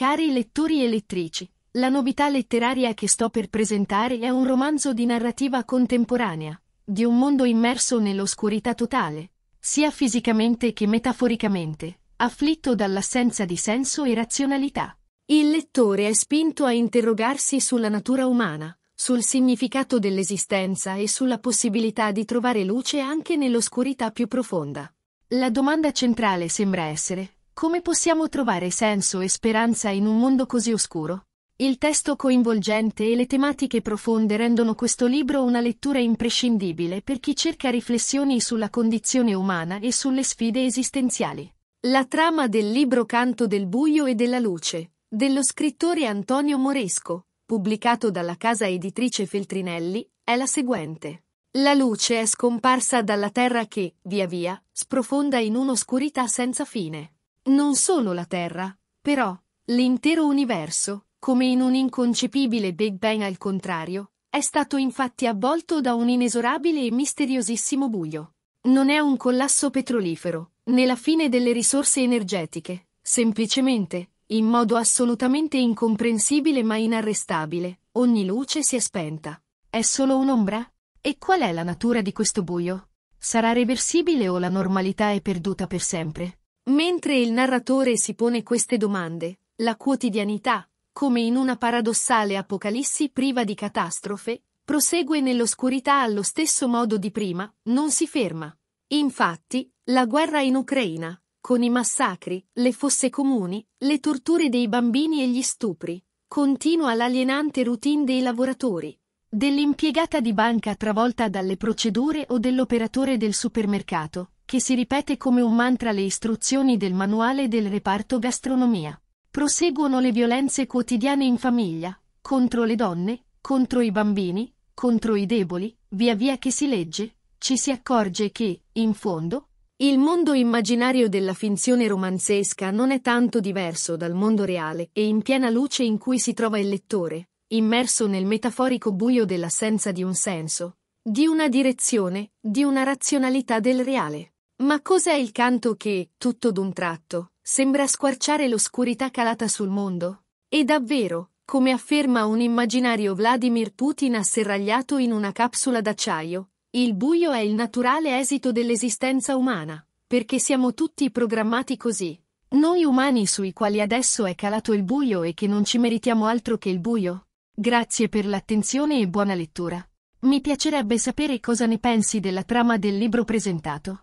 Cari lettori e lettrici, la novità letteraria che sto per presentare è un romanzo di narrativa contemporanea, di un mondo immerso nell'oscurità totale, sia fisicamente che metaforicamente, afflitto dall'assenza di senso e razionalità. Il lettore è spinto a interrogarsi sulla natura umana, sul significato dell'esistenza e sulla possibilità di trovare luce anche nell'oscurità più profonda. La domanda centrale sembra essere come possiamo trovare senso e speranza in un mondo così oscuro? Il testo coinvolgente e le tematiche profonde rendono questo libro una lettura imprescindibile per chi cerca riflessioni sulla condizione umana e sulle sfide esistenziali. La trama del libro Canto del buio e della luce, dello scrittore Antonio Moresco, pubblicato dalla casa editrice Feltrinelli, è la seguente. La luce è scomparsa dalla terra che, via via, sprofonda in un'oscurità senza fine. Non solo la Terra, però, l'intero universo, come in un inconcepibile Big Bang al contrario, è stato infatti avvolto da un inesorabile e misteriosissimo buio. Non è un collasso petrolifero, né la fine delle risorse energetiche, semplicemente, in modo assolutamente incomprensibile ma inarrestabile, ogni luce si è spenta. È solo un'ombra? E qual è la natura di questo buio? Sarà reversibile o la normalità è perduta per sempre? Mentre il narratore si pone queste domande, la quotidianità, come in una paradossale apocalissi priva di catastrofe, prosegue nell'oscurità allo stesso modo di prima, non si ferma. Infatti, la guerra in Ucraina, con i massacri, le fosse comuni, le torture dei bambini e gli stupri, continua l'alienante routine dei lavoratori, dell'impiegata di banca travolta dalle procedure o dell'operatore del supermercato, che si ripete come un mantra le istruzioni del manuale del reparto gastronomia. Proseguono le violenze quotidiane in famiglia, contro le donne, contro i bambini, contro i deboli, via via che si legge, ci si accorge che, in fondo, il mondo immaginario della finzione romanzesca non è tanto diverso dal mondo reale e in piena luce in cui si trova il lettore, immerso nel metaforico buio dell'assenza di un senso, di una direzione, di una razionalità del reale. Ma cos'è il canto che, tutto d'un tratto, sembra squarciare l'oscurità calata sul mondo? E davvero, come afferma un immaginario Vladimir Putin asserragliato in una capsula d'acciaio, il buio è il naturale esito dell'esistenza umana, perché siamo tutti programmati così. Noi umani sui quali adesso è calato il buio e che non ci meritiamo altro che il buio. Grazie per l'attenzione e buona lettura. Mi piacerebbe sapere cosa ne pensi della trama del libro presentato.